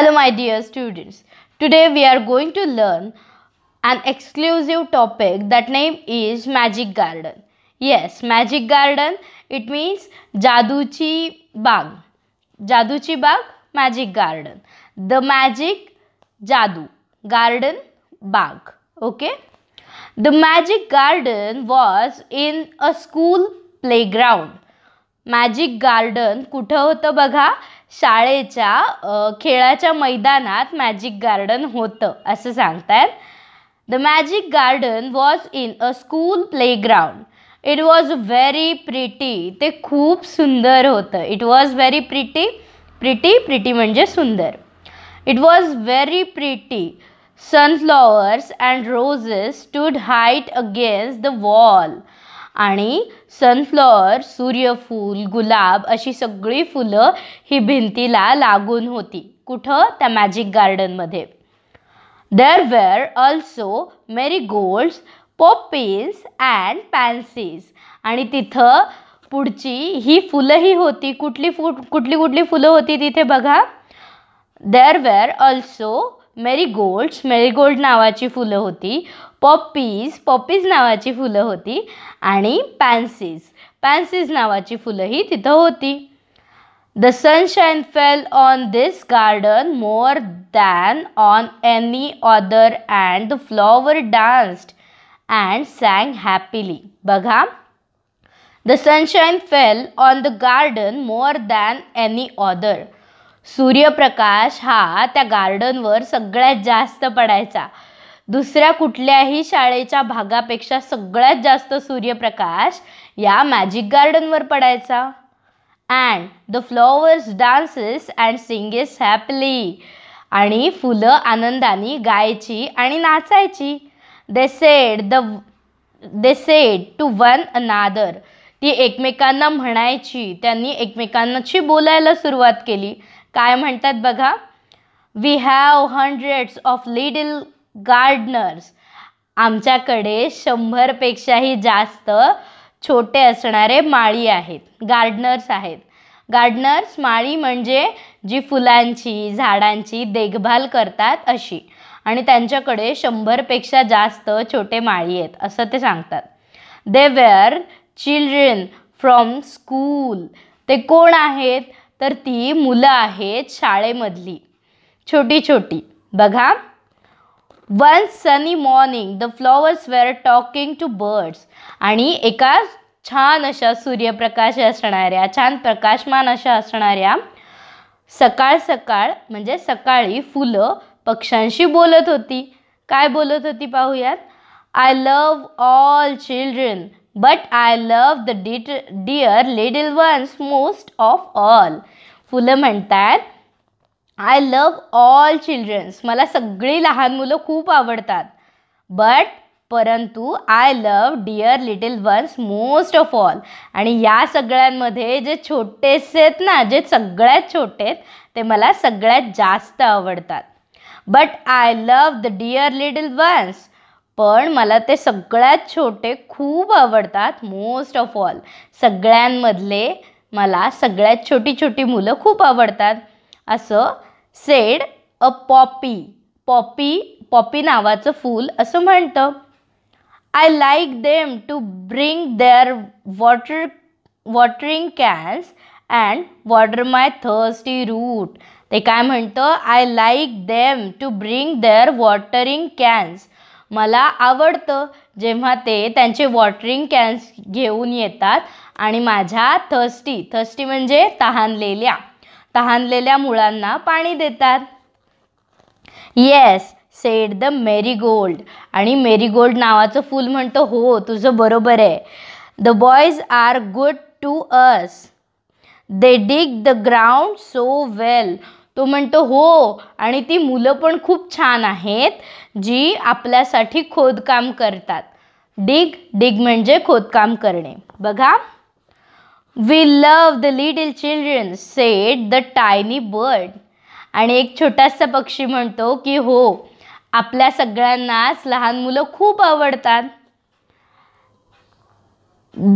Hello my dear students. Today we are going to learn an exclusive topic that name is Magic Garden. Yes, Magic Garden it means Jaduchi Bag. Jaduchi Bag, Magic Garden. The Magic Jadu Garden Bag. Okay. The Magic Garden was in a school playground magic garden कुठं होतं बघा शाळेच्या खेळाच्या मैदानात magic garden होतं असं सांगतात the magic garden was in a school playground it was very pretty ते खूप सुंदर होतं it was very pretty pretty pretty म्हणजे सुंदर it was very pretty sunflowers and roses stood height against the wall आणि सनफ्लॉवर सूर्यफूल गुलाब अशी सगळी फुलं ही भिंतीला लागून होती कुठं त्या मॅजिक गार्डनमध्ये there were also marigolds poppies and pansies आणि तिथं पुढची ही फुलंही होती कुठली फु कुठली कुठली फुलं होती तिथे बघा there were also marigolds marigold नावाची फुलं होती पॉपीज पॉपीज नावाची फुलं होती आणि पॅन्सीज पॅन्सीज नावाची फुलंही तिथं होती the sunshine fell on this garden more than on any other and the flower danced and sang happily बघा the sunshine fell on the garden more than any other सूर्यप्रकाश हा त्या गार्डनवर सगळ्यात जास्त पडायचा दुसऱ्या कुठल्याही शाळेच्या भागापेक्षा सगळ्यात जास्त सूर्यप्रकाश या मॅजिक गार्डनवर पडायचा and the flowers dances and sings happily आणि फुलं आनंदाने गायची आणि नाचायची they said the they said to one another ती एकमेकांना म्हणायची त्यांनी एकमेकांनाशी बोलायला सुरुवात केली काय म्हणतात बघा we have hundreds of little gardeners आमच्याकडे शंभरपेक्षाही जास्त छोटे असणारे माळी आहेत गार्डनर्स आहेत गार्डनर्स माळी म्हणजे जी फुलांची झाडांची देखभाल करतात अशी आणि त्यांच्याकडे शंभरपेक्षा जास्त छोटे माळी आहेत असं ते सांगतात they were children from school ते कोण आहेत तर ती मुलं आहेत शाळेमधली छोटी छोटी बघा one sunny morning the flowers were talking to birds आणि एका छान अशा सूर्यप्रकाश असणाऱ्या छान प्रकाशमान अशा असणाऱ्या सकाळ सकाळ म्हणजे सकाळी फुलं पक्ष्यांशी बोलत होती काय बोलत होती पाहूयात I love all children but I love the डिट dear little ones most of all फुलं म्हणतात आय लव ऑल चिल्ड्रन्स मला सगळी लहान मुलं खूप आवडतात बट परंतु I love dear little ones most of all आणि या सगळ्यांमध्ये जे छोटेसे आहेत ना जे सगळ्यात छोटे आहेत ते मला सगळ्यात जास्त आवडतात but I love the dear little ones पण मला ते सगळ्यात छोटे खूप आवडतात मोस्ट ऑफ ऑल सगळ्यांमधले मला सगळ्यात छोटी छोटी मुलं खूप आवडतात असं said a poppy poppy poppy नावाचं फूल असं म्हणतं I like them to bring their water watering cans and water my thirsty root ते काय म्हणतं I like them to bring their watering cans मला आवडतं जेव्हा ते त्यांचे वॉटरिंग कॅन्स घेऊन येतात आणि माझ्या थर्स्टी थर्स्टी म्हणजे तहानलेल्या तहानलेल्या मुळांना पाणी देतात येस सेड द मेरीगोल्ड आणि मेरीगोल्ड नावाचं फूल म्हणतो हो तुझं बरोबर आहे the boys are good to us they dig the ground so well तो म्हणतो हो आणि ती मुलं पण खूप छान आहेत जी आपल्यासाठी खोदकाम करतात डिग डिग म्हणजे खोदकाम करणे बघा we love the little children said the tiny bird आणि एक छोटासा पक्षी म्हणतो की हो आपल्या सगळ्यांनाच लहान मुलं खूप आवडतात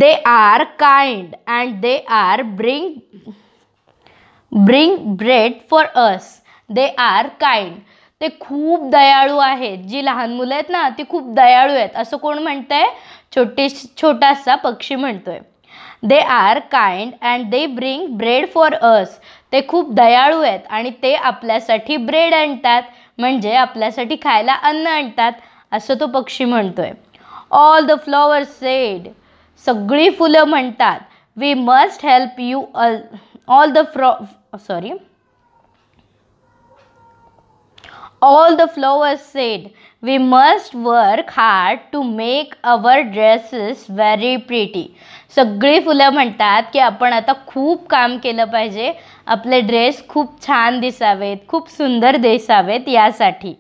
they are kind and they are bring bring bread for us they are kind ते खूप दयाळू आहेत जी लहान मुलं आहेत ना ती खूप दयाळू आहेत असं कोण म्हणतंय छोटे छोटासा पक्षी म्हणतोय they are kind and they bring bread for us ते खूप दयाळू आहेत आणि ते आपल्यासाठी ब्रेड आणतात म्हणजे आपल्यासाठी खायला अन्न आणतात असं तो पक्षी म्हणतोय ऑल द फ्लॉवर्स सेड सगळी फुलं म्हणतात we must help you all the फ्रॉ sorry all the flowers said we must work hard to make our dresses very pretty सगळी फुलं म्हणतात की आपण आता खूप काम केलं पाहिजे आपले ड्रेस खूप छान दिसावेत खूप सुंदर दिसावेत यासाठी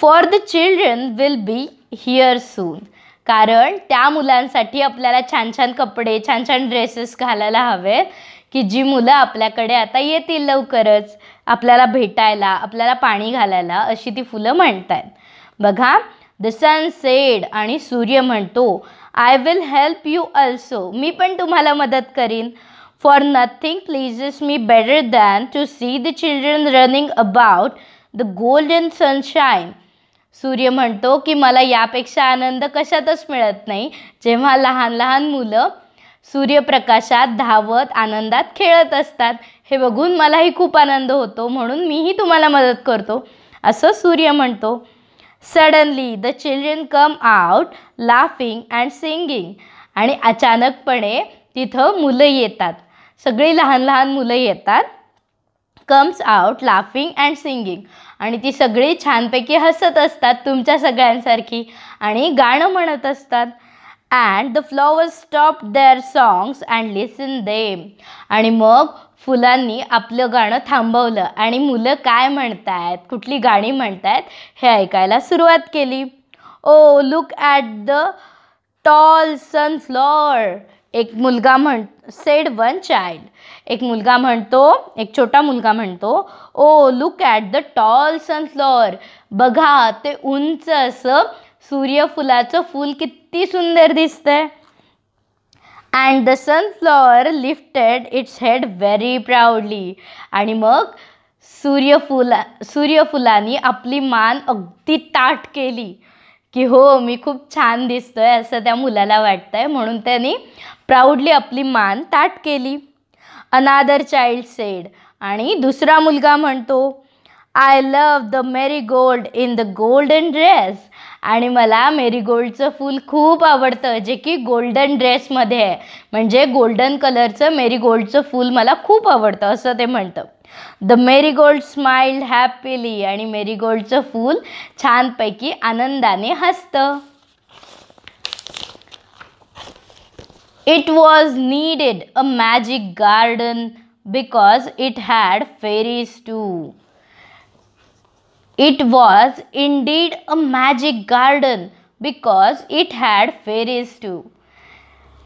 for the children will be here soon कारण त्या मुलांसाठी आपल्याला छान छान कपडे छान छान ड्रेसेस घालायला हवेत की जी मुलं आपल्याकडे आता येतील लवकरच आपल्याला भेटायला आपल्याला पाणी घालायला अशी ती फुलं म्हणतात बघा द सन सेड आणि सूर्य म्हणतो I will help you also मी पण तुम्हाला मदत करीन for nothing pleases me better than to see the children running about the golden sunshine सूर्य म्हणतो की मला यापेक्षा आनंद कशातच मिळत नाही जेव्हा लहान लहान मुलं सूर्यप्रकाशात धावत आनंदात खेळत असतात हे बघून मलाही खूप आनंद होतो म्हणून मीही तुम्हाला मदत करतो असं सूर्य म्हणतो suddenly the children come out laughing and singing आणि अचानकपणे तिथं मुलं येतात सगळी लहान लहान मुलं येतात comes out laughing and singing आणि ती सगळी छानपैकी हसत असतात तुमच्या सगळ्यांसारखी आणि गाणं म्हणत असतात and the flower stop their songs and listen them आणि मग फुलांनी आपलं गाणं थांबवलं आणि मुलं काय म्हणतायत कुठली गाणी म्हणतायत हे ऐकायला सुरुवात केली oh look at the tall sunflower एक मुलगा म्हण सेड वन चाइल्ड एक मुलगा म्हणतो एक छोटा मुलगा म्हणतो oh look at the tall sunflower बघा ते उंच असं सूर्यफुलाचं फूल किती सुंदर दिसतंय and the sunflower lifted its head very proudly आणि मग सूर्यफुला सूर्यफुलानी आपली मान अगदी ताट केली की हो मी खूप छान दिसतोय असं त्या मुलाला वाटतंय म्हणून त्यांनी प्राऊडली आपली मान ताट केली अनादर चाइल्ड सेड आणि दुसरा मुलगा म्हणतो I love the marigold in the golden dress आणि मला मेरीगोल्डचं फूल खूप आवडतं जे की गोल्डन ड्रेसमध्ये आहे म्हणजे गोल्डन कलरचं मेरीगोल्डचं फूल मला खूप आवडतं असं ते म्हणतं द मेरीगोल्ड स्माइल्ड हॅपीली आणि मेरीगोल्डचं फूल छानपैकी आनंदाने हसतं it was indeed a magic garden because it had fairies to It was indeed a magic garden because it had fairies too.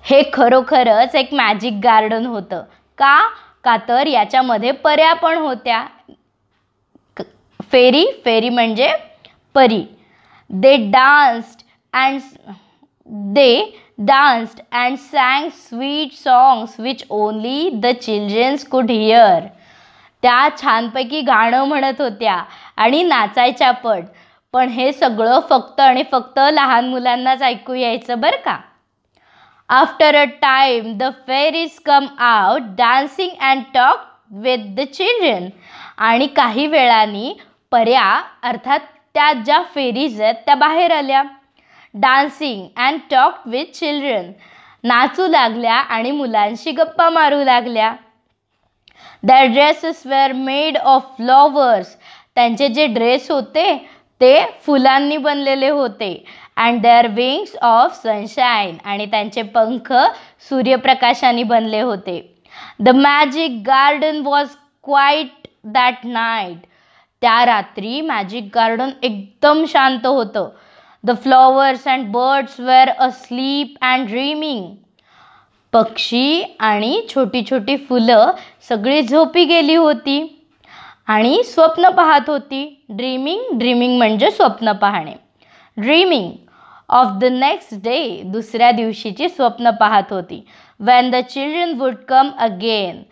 हे खरोखरच एक मॅजिक गार्डन होतं का का तर याच्यामध्ये पर्या पण होत्या फेरी फेरी म्हणजे परी they danced and they danced and sang sweet songs which only the childrens could hear त्या छानपैकी गाणं म्हणत होत्या आणि नाचायच्या पण पण हे सगळं फक्त आणि फक्त लहान मुलांनाच ऐकू यायचं बरं का after a time the fairies is come out dancing and talk with the children आणि काही वेळानी पर्या अर्थात त्या ज्या फेरीज आहेत त्या बाहेर आल्या dancing and talk with children नाचू लागल्या आणि मुलांशी गप्पा मारू लागल्या the dresses were made of flowers त्यांचे जे ड्रेस होते ते फुलांनी बनलेले होते and their wings of sunshine आणि त्यांचे पंख सूर्यप्रकाशाने बनले होते the magic garden was quiet that night त्या रात्री मॅजिक गार्डन एकदम शांत होतं the flowers and birds were asleep and dreaming पक्षी आणि छोटी छोटी फुलं सगळी झोपी गेली होती आणि स्वप्न पाहत होती ड्रीमिंग ड्रीमिंग म्हणजे स्वप्न पाहणे dreaming of the next day दुसऱ्या दिवशीची स्वप्न पाहत होती when the children would come again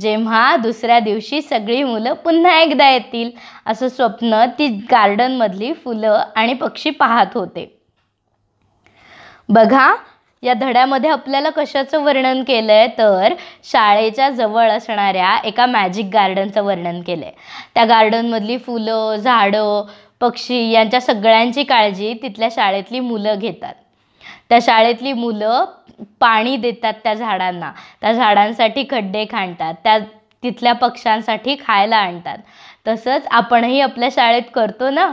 जेव्हा दुसऱ्या दिवशी सगळी मुलं पुन्हा एकदा येतील असं स्वप्न ती गार्डनमधली फुलं आणि पक्षी पाहत होते बघा या धड्यामध्ये आपल्याला कशाचं वर्णन केलं आहे तर शाळेच्या जवळ असणाऱ्या एका मॅजिक गार्डनचं वर्णन केलं आहे त्या गार्डनमधली फुलं झाडं पक्षी यांच्या सगळ्यांची काळजी तिथल्या शाळेतली मुलं घेतात त्या शाळेतली मुलं पाणी देतात त्या झाडांना त्या झाडांसाठी खड्डे खाणतात त्या तिथल्या पक्ष्यांसाठी खायला आणतात तसंच आपणही आपल्या शाळेत करतो ना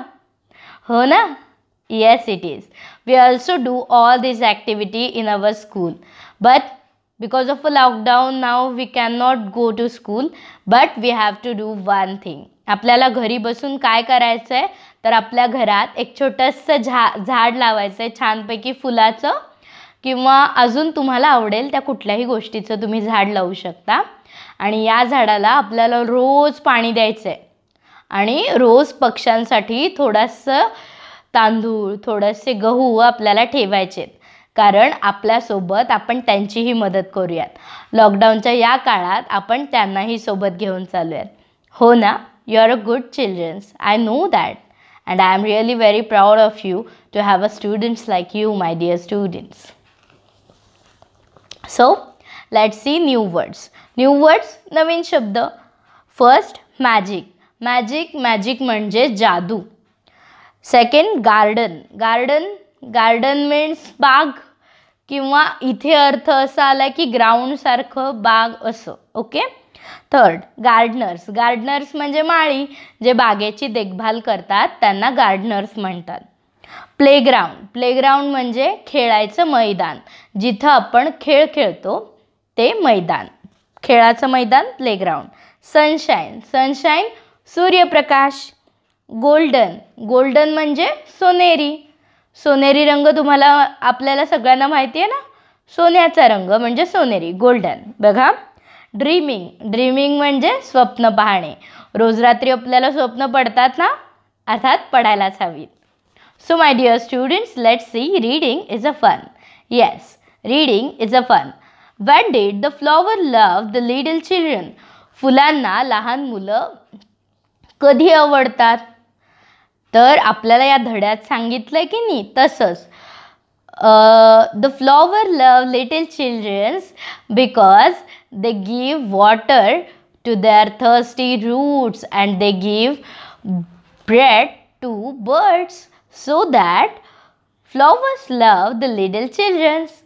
हो ना Yes, it we We do all all this in in school but because of of a lockdown now we cannot go to school. But we have to do one thing. आपल्याला घरी बसून काय करायचं आहे तर आपल्या घरात एक छोटंसं झा झाड लावायचं आहे छानपैकी फुलाचं किंवा अजून तुम्हाला आवडेल त्या कुठल्याही गोष्टीचं तुम्ही झाड लावू शकता आणि या झाडाला आपल्याला रोज पाणी द्यायचं आहे आणि रोज पक्ष्यांसाठी थोडंसं तांदूळ थोडेसे गहू आपल्याला ठेवायचे कारण आपल्यासोबत आपण त्यांचीही मदत करूयात लॉकडाऊनच्या या काळात आपण त्यांनाही सोबत घेऊन चालूयात हो ना you are a good childrens I know that and I am really very proud of you to have a students like you my dear students so let see new words new words नवीन शब्द first magic magic magic म्हणजे जादू second garden garden garden means बाग किंवा इथे अर्थ असा आला की ग्राउंडसारखं बाग असं ओके थर्ड गार्डनर्स गार्डनर्स म्हणजे माळी जे बागेची देखभाल करतात त्यांना गार्डनर्स म्हणतात प्लेग्राउंड प्लेग्राउंड म्हणजे खेळायचं मैदान जिथं आपण खेळ खेळतो ते मैदान खेळाचं मैदान प्लेग्राऊंड सनशाईन सनशाईन सूर्यप्रकाश गोल्डन गोल्डन म्हणजे सोनेरी सोनेरी रंग तुम्हाला आपल्याला सगळ्यांना माहिती आहे ना सोन्याचा रंग म्हणजे सोनेरी गोल्डन बघा ड्रीमिंग ड्रीमिंग म्हणजे स्वप्न पाहणे रोज रात्री आपल्याला स्वप्न पडतात ना अर्थात पडायलाच हवीत so my dear students let see reading is a fun yes reading is a fun when did the flower love the little children फुलांना लहान मुलं कधी आवडतात तर आपल्याला या धड्यात सांगितलं आहे की नाही तसंच the flower love little childrens because they give water to their thirsty roots and they give bread to birds so that flowers love the little childrens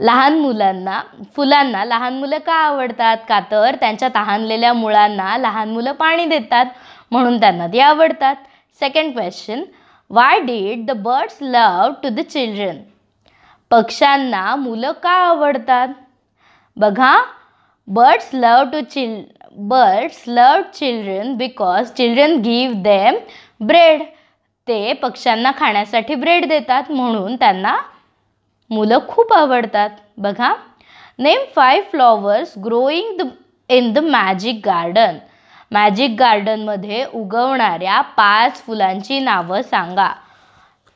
लहान मुलांना फुलांना लहान मुलं का आवडतात का तर त्यांच्या तहानलेल्या मुळांना लहान मुलं पाणी देतात म्हणून त्यांना ते आवडतात second question why did the birds love to the children पक्ष्यांना मुलं का आवडतात बघा birds love to chill birds love children because children give them bread ते पक्ष्यांना खाण्यासाठी ब्रेड देतात म्हणून त्यांना मुलं खूप आवडतात बघा name five flowers growing the in the magic garden magic गार्डनमध्ये उगवणाऱ्या पाच फुलांची नावं सांगा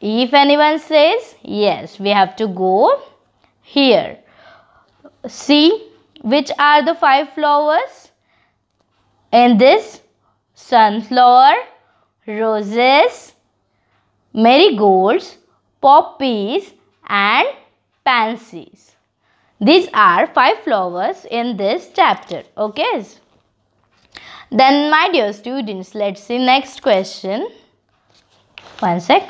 if anyone says yes we have to go here see which are the five flowers in this sunflower, roses, marigolds, poppies and pansies. These are five flowers in this chapter. Okay. Then my dear students, let's see next question One sec.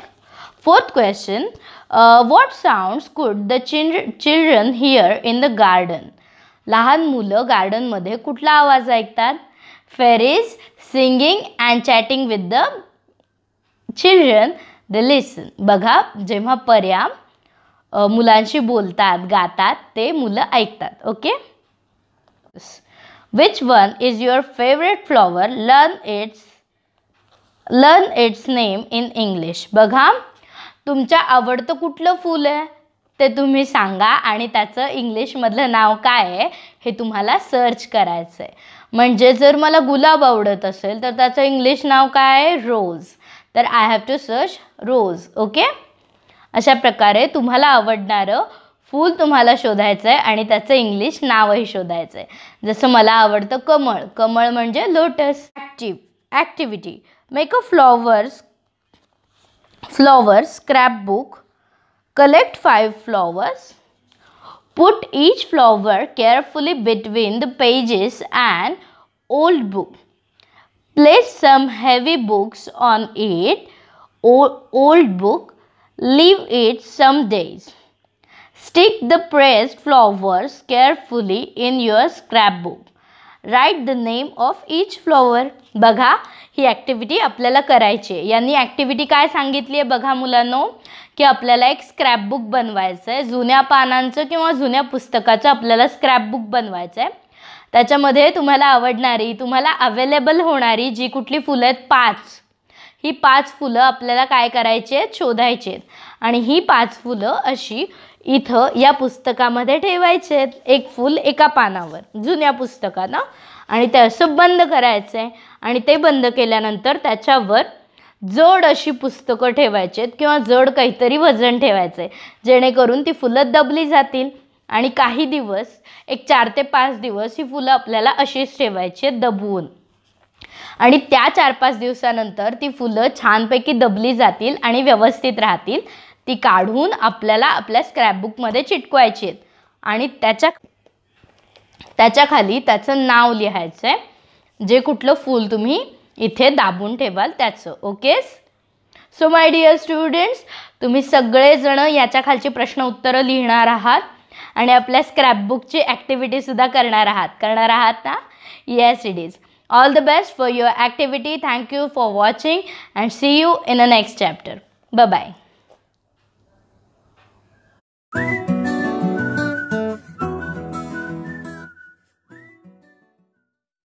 Fourth question uh, what could the the children hear in the garden? लहान मुलं गार्डनमध्ये कुठला आवाज ऐकतात fairies singing and chatting with the children the listen बघा जेव्हा पर्या मुलांशी बोलतात गातात ते मुलं ऐकतात okay Which one is your favourite flower? Learn its learn its name in English बघा तुमच्या आवडतं कुठलं फूल आहे ते तुम्ही सांगा आणि त्याचं इंग्लिशमधलं नाव काय आहे हे तुम्हाला सर्च करायचं आहे म्हणजे जर मला गुलाब आवडत असेल तर त्याचं इंग्लिश नाव काय आहे रोज तर I have to search rose okay अशा प्रकारे तुम्हाला आवडणारं फूल तुम्हाला शोधायचं आहे आणि त्याचं इंग्लिश नावही शोधायचं आहे जसं मला आवडतं कमळ कमळ म्हणजे lotus active activity make a flowers flowers book collect five flowers put flower carefully between the pages and old book place some heavy books on it oh old book leave it some days Stick the pressed flowers carefully in your scrapbook. Write the name of each flower बघा ही activity आपल्याला करायची आहे यांनी activity काय सांगितली आहे बघा मुलांनो की आपल्याला एक स्क्रॅपबुक बनवायचं आहे जुन्या पानांचं किंवा जुन्या पुस्तकाचं आपल्याला स्क्रॅपबुक बनवायचं आहे त्याच्यामध्ये तुम्हाला आवडणारी तुम्हाला अवेलेबल होणारी जी कुठली फुलं आहेत पाच ही पाच फुलं आपल्याला काय करायची आहेत शोधायची आहेत आणि ही पाच फुलं अशी इथं या पुस्तकामध्ये ठेवायचे आहेत एक फूल एका पानावर जुन्या पुस्तकानं आणि ते असं बंद करायचं आहे आणि ते बंद केल्यानंतर त्याच्यावर जड अशी पुस्तकं ठेवायची आहेत किंवा जड काहीतरी वजन ठेवायचं आहे जेणेकरून ती फुलं दबली जातील आणि काही दिवस एक चार ते पाच दिवस ही फुलं आपल्याला अशीच ठेवायची आहेत दबवून आणि त्या चार पाच दिवसानंतर ती फुलं छानपैकी दबली जातील आणि व्यवस्थित राहतील ती काढून आपल्याला आपल्या स्क्रॅपबुकमध्ये चिटकवायची आहेत आणि त्याच्या त्याच्या खाली त्याचं नाव लिहायचं आहे जे कुठलं फूल तुम्ही इथे दाबून ठेवाल त्याचं okay so my dear students तुम्ही सगळेजणं याच्या खालची प्रश्न उत्तरं लिहिणार आहात आणि आपल्या स्क्रॅपबुकची ॲक्टिव्हिटीसुद्धा करणार आहात करणार आहात ना yes it is all the best for your activity thank you for watching and see you in a next chapter b bye Thank you.